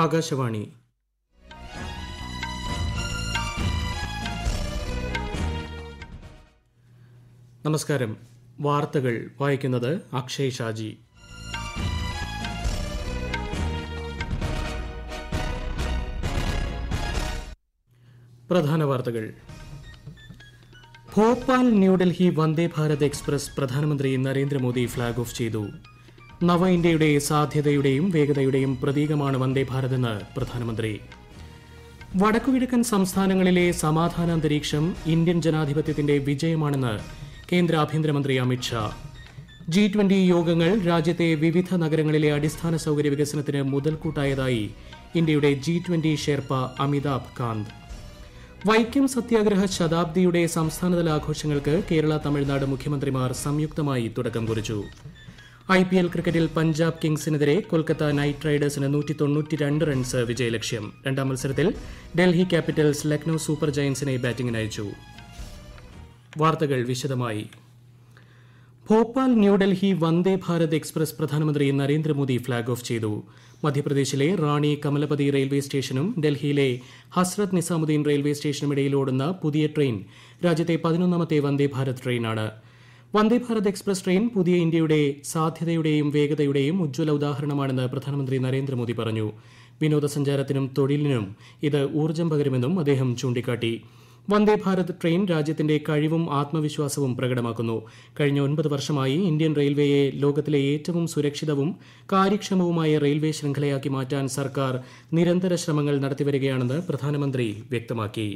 ആകാശവാണി നമസ്കാരം വാർത്തകൾ വായിക്കുന്നത് അക്ഷയ് ഷാജി പ്രധാന വാർത്തകൾ ഭോപ്പാൽ ന്യൂഡൽഹി വന്ദേ ഭാരത് എക്സ്പ്രസ് പ്രധാനമന്ത്രി നരേന്ദ്രമോദി ഫ്ളാഗ് ഓഫ് ചെയ്തു നവ ഇന്ത്യയുടെ സാധ്യതയുടെയും വേഗതയുടെയും പ്രതീകമാണ് വന്ദേ ഭാരത് എന്ന് പ്രധാനമന്ത്രി വടക്കുകിഴക്കൻ സംസ്ഥാനങ്ങളിലെ സമാധാനാന്തരീക്ഷം ഇന്ത്യൻ ജനാധിപത്യത്തിന്റെ വിജയമാണെന്ന് കേന്ദ്ര ആഭ്യന്തരമന്ത്രി അമിത്ഷാ ജി ട്വന്റി യോഗങ്ങൾ രാജ്യത്തെ വിവിധ നഗരങ്ങളിലെ അടിസ്ഥാന സൗകര്യ വികസനത്തിന് മുതൽക്കൂട്ടായതായി ഇന്ത്യയുടെ G twenty sherpa Amitabh Kant Vaikom Satyagraha ശതാബ്ദിയുടെ സംസ്ഥാനതല ആഘോഷങ്ങൾക്ക് കേരള തമിഴ്നാട് മുഖ്യമന്ത്രിമാർ സംയുക്തമായി തുടക്കം കുറിച്ചു ഐ പി എൽ ക്രിക്കറ്റിൽ പഞ്ചാബ് കിങ്സിനെതിരെ കൊൽക്കത്ത നൈറ്റ് റൈഡേഴ്സിന് നൂറ്റി തൊണ്ണൂറ്റി രണ്ട് റൺസ് വിജയലക്ഷ്യം രണ്ടാം മത്സരത്തിൽ ഡൽഹി ക്യാപിറ്റൽസ് ലക്നൌ സൂപ്പർ ജയൻസിനെ ബാറ്റിംഗിന് അയച്ചു വാർത്തകൾ വിശദമായി ഭോപ്പാൽ ന്യൂഡൽഹി വന്ദേ ഭാരത് എക്സ്പ്രസ് പ്രധാനമന്ത്രി നരേന്ദ്രമോദി ഫ്ളാഗ് ഓഫ് ചെയ്തു മധ്യപ്രദേശിലെ റാണി കമലപതി റെയിൽവേ സ്റ്റേഷനും ഡൽഹിയിലെ ഹസ്രത് നിസാമുദ്ദീൻ റെയിൽവേ സ്റ്റേഷനും ഇടയിൽ ഓടുന്ന പുതിയ ട്രെയിൻ രാജ്യത്തെ പതിനൊന്നാമത്തെ വന്ദേ ഭാരത് ട്രെയിനാണ് ആണ് വന്ദേ ഭാരത് എക്സ്പ്രസ് ട്രെയിൻ പുതിയ ഇന്ത്യയുടെ സാധ്യതയുടെയും വേഗതയുടെയും ഉജ്ജ്വല ഉദാഹരണമാണെന്ന് പ്രധാനമന്ത്രി നരേന്ദ്രമോദി പറഞ്ഞു വിനോദസഞ്ചാരത്തിനും തൊഴിലിനും ഇത് ഊർജ്ജം പകരുമെന്നും അദ്ദേഹം ചൂണ്ടിക്കാട്ടി വന്ദേ ഭാരത് ട്രെയിൻ രാജ്യത്തിന്റെ കഴിവും ആത്മവിശ്വാസവും പ്രകടമാക്കുന്നു കഴിഞ്ഞ ഒൻപത് വർഷമായി ഇന്ത്യൻ റെയിൽവേയെ ലോകത്തിലെ ഏറ്റവും സുരക്ഷിതവും കാര്യക്ഷമവുമായ റെയിൽവേ ശൃംഖലയാക്കി മാറ്റാൻ സർക്കാർ നിരന്തര ശ്രമങ്ങൾ നടത്തിവരികയാണെന്ന് പ്രധാനമന്ത്രി വ്യക്തമാക്കി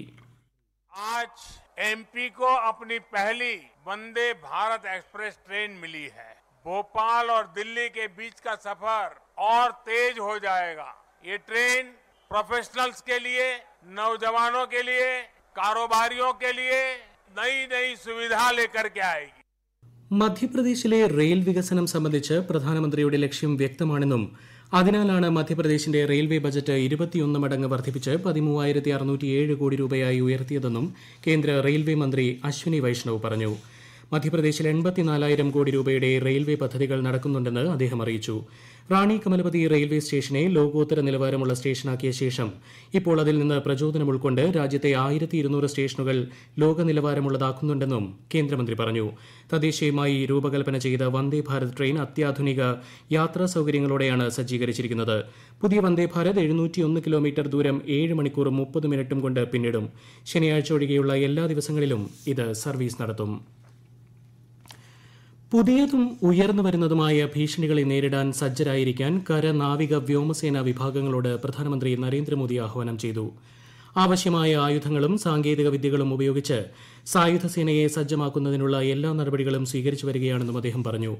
एमपी को अपनी पहली वंदे भारत एक्सप्रेस ट्रेन मिली है भोपाल और दिल्ली के बीच का सफर और तेज हो जाएगा ये ट्रेन प्रोफेशनल्स के लिए नौजवानों के लिए कारोबारियों के लिए नई नई सुविधा लेकर के आएगी മധ്യപ്രദേശിലെ റെയിൽ വികസനം സംബന്ധിച്ച് പ്രധാനമന്ത്രിയുടെ ലക്ഷ്യം വ്യക്തമാണെന്നും അതിനാലാണ് മധ്യപ്രദേശിന്റെ റെയിൽവേ ബജറ്റ് ഇരുപത്തിയൊന്ന് മടങ്ങ് വർദ്ധിപ്പിച്ച് പതിമൂവായിരത്തി അറുന്നൂറ്റിയേഴ് കോടി രൂപയായി ഉയർത്തിയതെന്നും കേന്ദ്ര റെയിൽവേ മന്ത്രി അശ്വിനി വൈഷ്ണവ് പറഞ്ഞു മധ്യപ്രദേശിൽ എൺപത്തിനാലായിരം കോടി രൂപയുടെ റെയിൽവേ പദ്ധതികൾ നടക്കുന്നുണ്ടെന്ന് അദ്ദേഹം അറിയിച്ചു റാണി കമലപതി റെയിൽവേ സ്റ്റേഷനെ ലോകോത്തര നിലവാരമുള്ള സ്റ്റേഷനാക്കിയ ശേഷം ഇപ്പോൾ അതിൽ നിന്ന് പ്രചോദനം ഉൾക്കൊണ്ട് രാജ്യത്തെ ആയിരത്തി ഇരുന്നൂറ് സ്റ്റേഷനുകൾ ലോക നിലവാരമുള്ളതാക്കുന്നുണ്ടെന്നും കേന്ദ്രമന്ത്രി പറഞ്ഞു തദ്ദേശീയമായി രൂപകൽപ്പന ചെയ്ത വന്ദേ ഭാരത് ട്രെയിൻ അത്യാധുനിക യാത്രാ സൌകര്യങ്ങളോടെയാണ് സജ്ജീകരിച്ചിരിക്കുന്നത് പുതിയ വന്ദേ ഭാരത് എഴുന്നൂറ്റിയൊന്ന് കിലോമീറ്റർ ദൂരം ഏഴ് മണിക്കൂറും മുപ്പത് മിനിറ്റും കൊണ്ട് പിന്നിടും ശനിയാഴ്ച ഒഴികെയുള്ള എല്ലാ ദിവസങ്ങളിലും ഇത് സർവീസ് നടത്തും പുതിയതും ഉയർന്നു വരുന്നതുമായ ഭീഷണികളെ നേരിടാൻ സജ്ജരായിരിക്കാൻ കര നാവിക വ്യോമസേന വിഭാഗങ്ങളോട് പ്രധാനമന്ത്രി നരേന്ദ്രമോദി ആഹ്വാനം ചെയ്തു ആവശ്യമായ ആയുധങ്ങളും സാങ്കേതിക വിദ്യകളും ഉപയോഗിച്ച് സായുധ സേനയെ സജ്ജമാക്കുന്നതിനുള്ള എല്ലാ നടപടികളും സ്വീകരിച്ചു വരികയാണെന്നും അദ്ദേഹം പറഞ്ഞു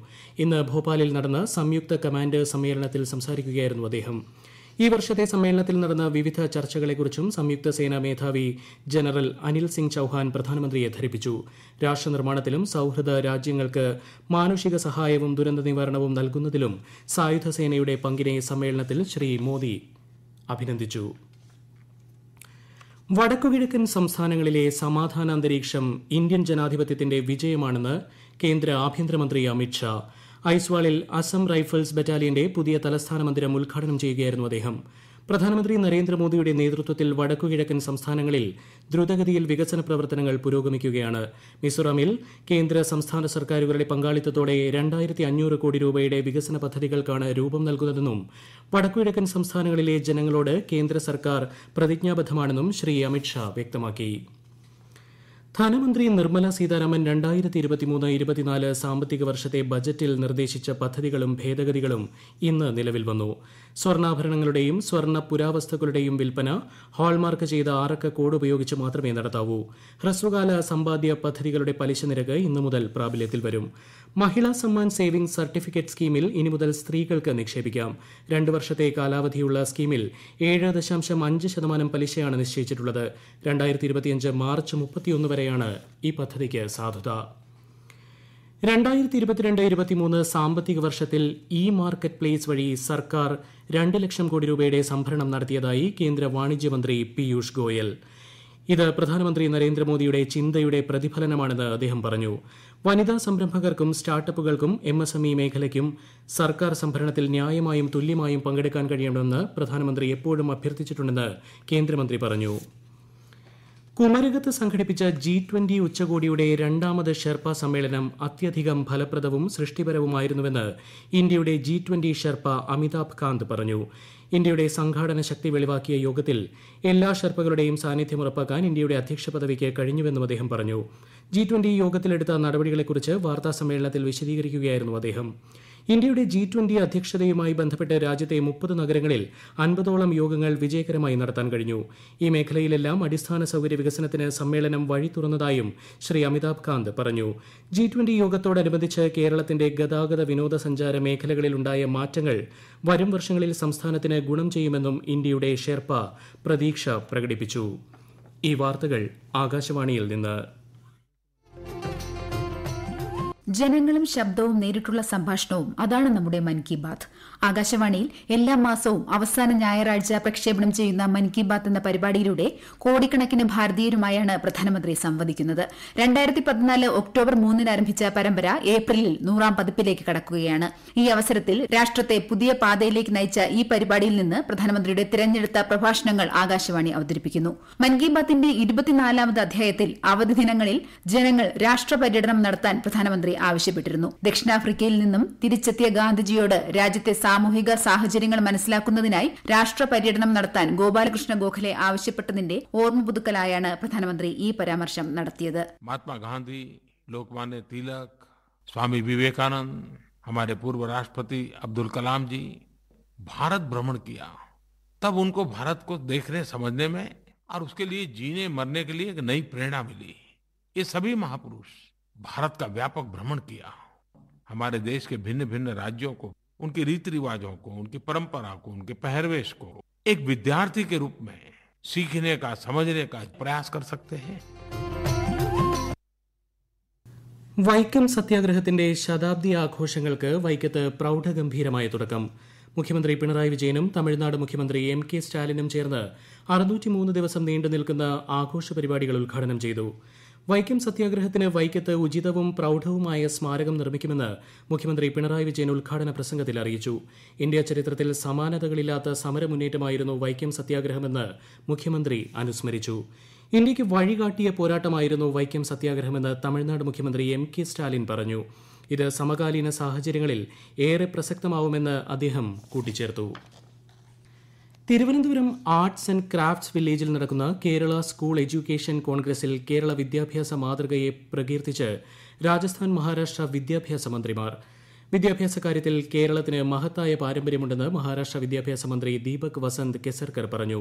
ഇന്ന് ഭോപ്പാലിൽ നടന്ന സംയുക്ത കമാൻഡ് സമ്മേളനത്തിൽ സംസാരിക്കുകയായിരുന്നു അദ്ദേഹം ഈ വർഷത്തെ സമ്മേളനത്തിൽ നടന്ന വിവിധ ചർച്ചകളെക്കുറിച്ചും സംയുക്ത സേനാ മേധാവി ജനറൽ അനിൽ സിംഗ് ചൌഹാൻ പ്രധാനമന്ത്രിയെ ധരിപ്പിച്ചു രാഷ്ട്രനിർമ്മാണത്തിലും സൌഹൃദ രാജ്യങ്ങൾക്ക് മാനുഷിക സഹായവും ദുരന്ത നിവാരണവും നൽകുന്നതിലും സായുധ സേനയുടെ പങ്കിനെ സമ്മേളനത്തിൽ ശ്രീ മോദി അഭിനന്ദിച്ചു വടക്കുകിഴക്കൻ സംസ്ഥാനങ്ങളിലെ സമാധാന അന്തരീക്ഷം ഇന്ത്യൻ ജനാധിപത്യത്തിന്റെ വിജയമാണെന്ന് കേന്ദ്ര ആഭ്യന്തരമന്ത്രി അമിത്ഷാ ഐസ്വാളിൽ അസം റൈഫിൾസ് ബറ്റാലിയന്റെ പുതിയ തലസ്ഥാന മന്ദിരം ഉദ്ഘാടനം ചെയ്യുകയായിരുന്നു അദ്ദേഹം പ്രധാനമന്ത്രി നരേന്ദ്രമോദിയുടെ നേതൃത്വത്തിൽ വടക്കുകിഴക്കൻ സംസ്ഥാനങ്ങളിൽ ദ്രുതഗതിയിൽ വികസന പ്രവർത്തനങ്ങൾ പുരോഗമിക്കുകയാണ് മിസോറാമിൽ കേന്ദ്ര സംസ്ഥാന സർക്കാരുകളുടെ പങ്കാളിത്തത്തോടെ രണ്ടായിരത്തി അഞ്ഞൂറ് കോടി രൂപയുടെ വികസന പദ്ധതികൾക്കാണ് രൂപം നൽകുന്നതെന്നും വടക്കുകിഴക്കൻ സംസ്ഥാനങ്ങളിലെ ജനങ്ങളോട് കേന്ദ്ര സർക്കാർ പ്രതിജ്ഞാബദ്ധമാണെന്നും ശ്രീ അമിത്ഷാ വ്യക്തമാക്കി ധനമന്ത്രി നിർമ്മല സീതാരാമൻ രണ്ടായിരത്തി ഇരുപത്തിമൂന്ന് ഇരുപത്തിനാല് സാമ്പത്തിക വർഷത്തെ ബജറ്റിൽ നിർദ്ദേശിച്ച പദ്ധതികളും ഭേദഗതികളും ഇന്ന് നിലവിൽ വന്നു സ്വർണ്ണാഭരണങ്ങളുടെയും സ്വർണ്ണ പുരാവസ്തുക്കളുടെയും വിൽപ്പന ഹാൾമാർക്ക് ചെയ്ത ആറക്ക കോഡ് ഉപയോഗിച്ച് മാത്രമേ നടത്താവൂ ഹ്രസ്വകാല സമ്പാദ്യ പദ്ധതികളുടെ പലിശ നിരക്ക് ഇന്നു മുതൽ പ്രാബല്യത്തിൽ വരും മഹിളാ സമ്മാൻ സേവിംഗ് സർട്ടിഫിക്കറ്റ് സ്കീമിൽ ഇനി മുതൽ സ്ത്രീകൾക്ക് നിക്ഷേപിക്കാം രണ്ട് വർഷത്തെ കാലാവധിയുള്ള സ്കീമിൽ ഏഴ് ദശാംശം അഞ്ച് ശതമാനം പലിശയാണ് നിശ്ചയിച്ചിട്ടുള്ളത് രണ്ടായിരത്തി ഇരുപത്തിയഞ്ച് മാർച്ച് മുപ്പത്തിയൊന്ന് വരെ വരെയാണ് ഈ പദ്ധതിക്ക് സാധുത രണ്ടായിരത്തി ഇരുപത്തിരണ്ട് ഇരുപത്തിമൂന്ന് സാമ്പത്തിക വർഷത്തിൽ ഇ മാർക്കറ്റ് പ്ലേസ് വഴി സർക്കാർ രണ്ട് ലക്ഷം കോടി രൂപയുടെ സംഭരണം നടത്തിയതായി കേന്ദ്ര വാണിജ്യമന്ത്രി പീയൂഷ് ഗോയൽ ഇത് പ്രധാനമന്ത്രി നരേന്ദ്രമോദിയുടെ ചിന്തയുടെ പ്രതിഫലനമാണെന്ന് അദ്ദേഹം പറഞ്ഞു വനിതാ സംരംഭകർക്കും സ്റ്റാർട്ടപ്പുകൾക്കും എം എസ് എം ഇ മേഖലയ്ക്കും സർക്കാർ സംഭരണത്തിൽ ന്യായമായും തുല്യമായും പങ്കെടുക്കാൻ കഴിയണമെന്ന് പ്രധാനമന്ത്രി എപ്പോഴും അഭ്യർത്ഥിച്ചിട്ടുണ്ടെന്ന് കേന്ദ്രമന്ത്രി പറഞ്ഞു കുമരകത്ത് സംഘടിപ്പിച്ച ജി ട്വന്റി ഉച്ചകോടിയുടെ രണ്ടാമത് ഷെർപ്പ സമ്മേളനം അത്യധികം ഫലപ്രദവും സൃഷ്ടിപരവുമായിരുന്നുവെന്ന് ഇന്ത്യയുടെ G twenty sherpa Amitabh Kant പറഞ്ഞു ഇന്ത്യയുടെ സംഘാടന ശക്തി വെളിവാക്കിയ യോഗത്തിൽ എല്ലാ ഷെർപ്പകളുടെയും സാന്നിധ്യം ഉറപ്പാക്കാൻ ഇന്ത്യയുടെ അധ്യക്ഷ പദവിക്ക് കഴിഞ്ഞുവെന്നും അദ്ദേഹം പറഞ്ഞു ജി ട്വന്റി യോഗത്തിലെടുത്ത നടപടികളെക്കുറിച്ച് വാർത്താ സമ്മേളനത്തിൽ വിശദീകരിക്കുകയായിരുന്നു അദ്ദേഹം ഇന്ത്യയുടെ ജി ട്വന്റി അധ്യക്ഷതയുമായി ബന്ധപ്പെട്ട് രാജ്യത്തെ മുപ്പത് നഗരങ്ങളിൽ അൻപതോളം യോഗങ്ങൾ വിജയകരമായി നടത്താൻ കഴിഞ്ഞു ഈ മേഖലയിലെല്ലാം അടിസ്ഥാന സൌകര്യ വികസനത്തിന് സമ്മേളനം വഴി തുറന്നതായും ശ്രീ അമിതാഭ് കാന്ത് പറഞ്ഞു ജി ട്വന്റി യോഗത്തോടനുബന്ധിച്ച് കേരളത്തിന്റെ ഗതാഗത വിനോദസഞ്ചാര മേഖലകളിലുണ്ടായ മാറ്റങ്ങൾ വരും വർഷങ്ങളിൽ സംസ്ഥാനത്തിന് ഗുണം ചെയ്യുമെന്നും ഇന്ത്യയുടെ ഷെർപ്പ പ്രതീക്ഷ പ്രകടിപ്പിച്ചു ഈ വാർത്തകൾ ആകാശവാണിയിൽ നിന്ന് ജനങ്ങളും ശബ്ദവും നേരിട്ടുള്ള സംഭാഷണവും അതാണ് നമ്മുടെ മൻ കി ബാത്ത് ആകാശവാണിയിൽ എല്ലാ മാസവും അവസാന ഞായറാഴ്ച പ്രക്ഷേപണം ചെയ്യുന്ന മൻ കി ബാത്ത് എന്ന പരിപാടിയിലൂടെ കോടിക്കണക്കിന് ഭാരതീയരുമായാണ് പ്രധാനമന്ത്രി സംവദിക്കുന്നത് രണ്ടായിരത്തി പതിനാല് ഒക്ടോബർ മൂന്നിന് ആരംഭിച്ച പരമ്പര ഏപ്രിലിൽ നൂറാം പതിപ്പിലേക്ക് കടക്കുകയാണ് ഈ അവസരത്തിൽ രാഷ്ട്രത്തെ പുതിയ പാതയിലേക്ക് നയിച്ച ഈ പരിപാടിയിൽ നിന്ന് പ്രധാനമന്ത്രിയുടെ തിരഞ്ഞെടുത്ത പ്രഭാഷണങ്ങൾ ആകാശവാണി അവതരിപ്പിക്കുന്നു മൻ കി ബാത്തിന്റെ ഇരുപത്തിനാലാമത് അധ്യായത്തിൽ അവധി ദിനങ്ങളിൽ ജനങ്ങൾ രാഷ്ട്രപര്യടനം നടത്താൻ പ്രധാനമന്ത്രി ആവശ്യപ്പെട്ടിരുന്നു ദക്ഷിണാഫ്രിക്കയിൽ നിന്നും തിരിച്ചെത്തിയ ഗാന്ധിജിയോട് രാജ്യത്തെ സാമൂഹിക സാഹചര്യങ്ങൾ മനസ്സിലാക്കുന്നതിനായി രാഷ്ട്ര പര്യടനം നടത്താൻ ഗോപാലകൃഷ്ണ ഗോഖലെ ആവശ്യപ്പെട്ടതിന്റെ ഓർമ്മ പുതുക്കലായാണ് പ്രധാനമന്ത്രി ഈ പരാമർശം നടത്തിയത് മഹാത്മാഗാന്ധി ലോക്മാന്യ തിലക് स्वामी विवेकानंद हमारे पूर्व राष्ट्रपति अब्दुल कलाम जी भारत भ्रमण किया तब उनको भारत को देखने समझने में और उसके लिए जीने मरने के लिए एक नई प्रेरणा मिली ये सभी महापुरुष भारत का व्यापक भ्रमण किया हमारे देश के भिन्न भिन्न राज्यों को उनके रीति रिवाजों को उनकी परंपरा को उनके पहरवेश को एक विद्यार्थी के रूप में सीखने का समझने का प्रयास कर सकते हैं വൈക്കം സത്യാഗ്രഹത്തിന്റെ ശതാബ്ദി ആഘോഷങ്ങൾക്ക് വൈക്കത്ത് പ്രൗഢഗംഭീരമായ തുടക്കം മുഖ്യമന്ത്രി പിണറായി വിജയനും തമിഴ്നാട് മുഖ്യമന്ത്രി എം കെ സ്റ്റാലിനും ചേർന്ന് അറുന്നൂറ്റിമൂന്ന് ദിവസം നീണ്ടു നിൽക്കുന്ന ആഘോഷ പരിപാടികൾ ഉദ്ഘാടനം ചെയ്തു വൈക്കം സത്യാഗ്രഹത്തിന് വൈക്കത്ത് ഉചിതവും പ്രൌഢവുമായ സ്മാരകം നിർമ്മിക്കുമെന്ന് മുഖ്യമന്ത്രി പിണറായി വിജയൻ ഉദ്ഘാടന പ്രസംഗത്തിൽ അറിയിച്ചു ഇന്ത്യ ചരിത്രത്തിൽ സമാനതകളില്ലാത്ത സമരമുന്നേറ്റമായിരുന്നു വൈക്കം സത്യാഗ്രഹമെന്ന് മുഖ്യമന്ത്രി അനുസ്മരിച്ചു ഇന്ത്യയ്ക്ക് വഴികാട്ടിയ പോരാട്ടമായിരുന്നു വൈക്കം സത്യാഗ്രഹമെന്ന് തമിഴ്നാട് മുഖ്യമന്ത്രി എം കെ സ്റ്റാലിൻ പറഞ്ഞു ഇത് സമകാലീന സാഹചര്യങ്ങളിൽ ഏറെ പ്രസക്തമാവുമെന്ന് അദ്ദേഹം കൂട്ടിച്ചേർത്തു തിരുവനന്തപുരം ആർട്സ് ആൻഡ് ക്രാഫ്റ്റ്സ് വില്ലേജിൽ നടക്കുന്ന കേരള സ്കൂൾ എഡ്യൂക്കേഷൻ കോൺഗ്രസിൽ കേരള വിദ്യാഭ്യാസ മാതൃകയെ പ്രകീർത്തിച്ച് രാജസ്ഥാൻ മഹാരാഷ്ട്ര വിദ്യാഭ്യാസ മന്ത്രിമാർ വിദ്യാഭ്യാസ കാര്യത്തിൽ കേരളത്തിന് മഹത്തായ പാരമ്പര്യമുണ്ടെന്ന് മഹാരാഷ്ട്ര വിദ്യാഭ്യാസ മന്ത്രി ദീപക് വസന്ത് കെസർക്കർ പറഞ്ഞു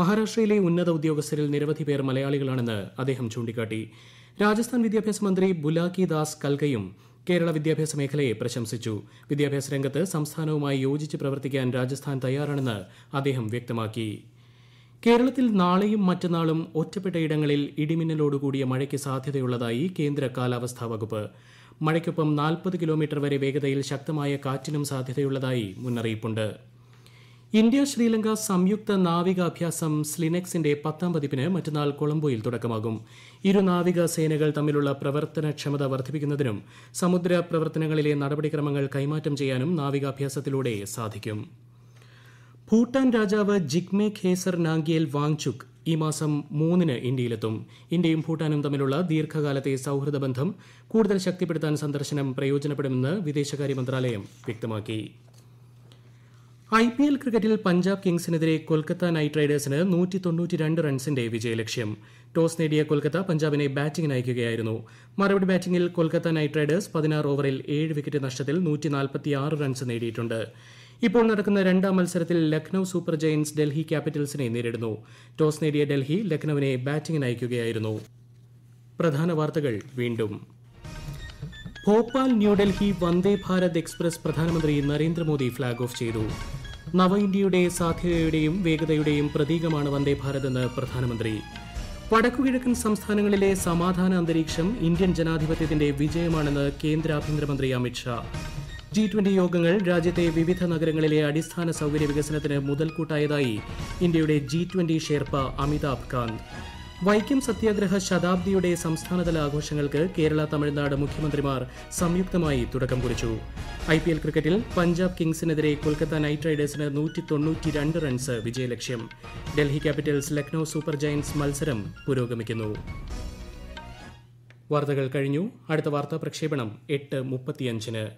മഹാരാഷ്ട്രയിലെ ഉന്നത ഉദ്യോഗസ്ഥരിൽ നിരവധി പേർ മലയാളികളാണെന്ന് അദ്ദേഹം ചൂണ്ടിക്കാട്ടി രാജസ്ഥാൻ വിദ്യാഭ്യാസ മന്ത്രി ബുലാക്കി ദാസ് കൽക്കയും കേരള വിദ്യാഭ്യാസ മേഖലയെ പ്രശംസിച്ചു വിദ്യാഭ്യാസ രംഗത്ത് സംസ്ഥാനവുമായി യോജിച്ച് പ്രവർത്തിക്കാൻ രാജസ്ഥാൻ തയ്യാറാണെന്ന് അദ്ദേഹം വ്യക്തമാക്കി കേരളത്തിൽ നാളെയും മറ്റന്നാളും ഒറ്റപ്പെട്ട ഇടങ്ങളിൽ ഇടിമിന്നലോടുകൂടിയ മഴയ്ക്ക് സാധ്യതയുള്ളതായി കേന്ദ്ര കാലാവസ്ഥാ വകുപ്പ് മഴയ്ക്കൊപ്പം നാൽപ്പത് കിലോമീറ്റർ വരെ വേഗതയിൽ ശക്തമായ കാറ്റിനും സാധ്യതയുള്ളതായി മുന്നറിയിപ്പുണ്ട് ഇന്ത്യ ശ്രീലങ്ക സംയുക്ത നാവികാഭ്യാസം സ്ലിനെക്സിന്റെ പത്താം പതിപ്പിന് മറ്റന്നാൾ കൊളംബോയിൽ തുടക്കമാകും ഇരു നാവിക സേനകൾ തമ്മിലുള്ള പ്രവർത്തനക്ഷമത വർദ്ധിപ്പിക്കുന്നതിനും സമുദ്ര പ്രവർത്തനങ്ങളിലെ നടപടിക്രമങ്ങൾ കൈമാറ്റം ചെയ്യാനും നാവികാഭ്യാസത്തിലൂടെ സാധിക്കും ഭൂട്ടാൻ രാജാവ് ജിഗ്മെ ഖേസർ നാംഗിയൽ വാങ്ചുക് ഈ മാസം മൂന്നിന് ഇന്ത്യയിലെത്തും ഇന്ത്യയും ഭൂട്ടാനും തമ്മിലുള്ള ദീർഘകാലത്തെ സൌഹൃദ ബന്ധം കൂടുതൽ ശക്തിപ്പെടുത്താൻ സന്ദർശനം പ്രയോജനപ്പെടുമെന്ന് വിദേശകാര്യ മന്ത്രാലയം വ്യക്തമാക്കി ഐ പി എൽ ക്രിക്കറ്റിൽ പഞ്ചാബ് കിങ്സിനെതിരെ കൊൽക്കത്ത നൈറ്റ് റൈഡേഴ്സിന് നൂറ്റി തൊണ്ണൂറ്റി രണ്ട് റൺസിന്റെ വിജയലക്ഷ്യം ടോസ് നേടിയ കൊൽക്കത്ത പഞ്ചാബിനെ ബാറ്റിംഗിന് അയക്കുകയായിരുന്നു മറുപടി ബാറ്റിംഗിൽ കൊൽക്കത്ത നൈറ്റ് റൈഡേഴ്സ് പതിനാറ് ഓവറിൽ ഏഴ് വിക്കറ്റ് നഷ്ടത്തിൽ നൂറ്റി നാൽപ്പത്തി ആറ് റൺസ് നേടിയിട്ടുണ്ട് ഇപ്പോൾ നടക്കുന്ന രണ്ടാം മത്സരത്തിൽ ലക്നൌ സൂപ്പർ ജയൻസ് ഡൽഹി ക്യാപിറ്റൽസിനെ നേരിടുന്നു ടോസ് നേടിയ ഡൽഹി ലക്നൌവിനെ ബാറ്റിംഗിന് അയക്കുകയായിരുന്നു പ്രധാന വാർത്തകൾ വീണ്ടും ഭോപ്പാൽ ന്യൂഡൽഹി വന്ദേ ഭാരത് എക്സ്പ്രസ് പ്രധാനമന്ത്രി നരേന്ദ്രമോദി ഫ്ളാഗ് ഓഫ് ചെയ്തു നവ ഇന്ത്യയുടെ സാധ്യതയുടെയും വേഗതയുടെയും പ്രതീകമാണ് വന്ദേ ഭാരത് എന്ന് പ്രധാനമന്ത്രി വടക്കുകിഴക്കൻ സംസ്ഥാനങ്ങളിലെ സമാധാന അന്തരീക്ഷം ഇന്ത്യൻ ജനാധിപത്യത്തിന്റെ വിജയമാണെന്ന് കേന്ദ്ര ആഭ്യന്തരമന്ത്രി അമിത്ഷാ ജി ട്വന്റി യോഗങ്ങൾ രാജ്യത്തെ വിവിധ നഗരങ്ങളിലെ അടിസ്ഥാന സൗകര്യ വികസനത്തിന് മുതൽക്കൂട്ടായതായി ഇന്ത്യയുടെ G twenty sherpa Amitabh Kant Vaikom Satyagraha ശതാബ്ദിയുടെ സംസ്ഥാനതല ആഘോഷങ്ങൾക്ക് കേരള തമിഴ്നാട് മുഖ്യമന്ത്രിമാർ സംയുക്തമായി തുടക്കം കുറിച്ചു ഐ പി എൽ ക്രിക്കറ്റിൽ പഞ്ചാബ് കിങ്സിനെതിരെ കൊൽക്കത്ത നൈറ്റ് റൈഡേഴ്സിന് നൂറ്റി തൊണ്ണൂറ്റി രണ്ട് റൺസ് വിജയലക്ഷ്യം Delhi capitals Lucknow super giants മത്സരം പുരോഗമിക്കുന്നു വാർത്തകൾ കഴിഞ്ഞു അടുത്ത വാർത്താ പ്രക്ഷേപണം എട്ട് മുപ്പത്തിയഞ്ചിന്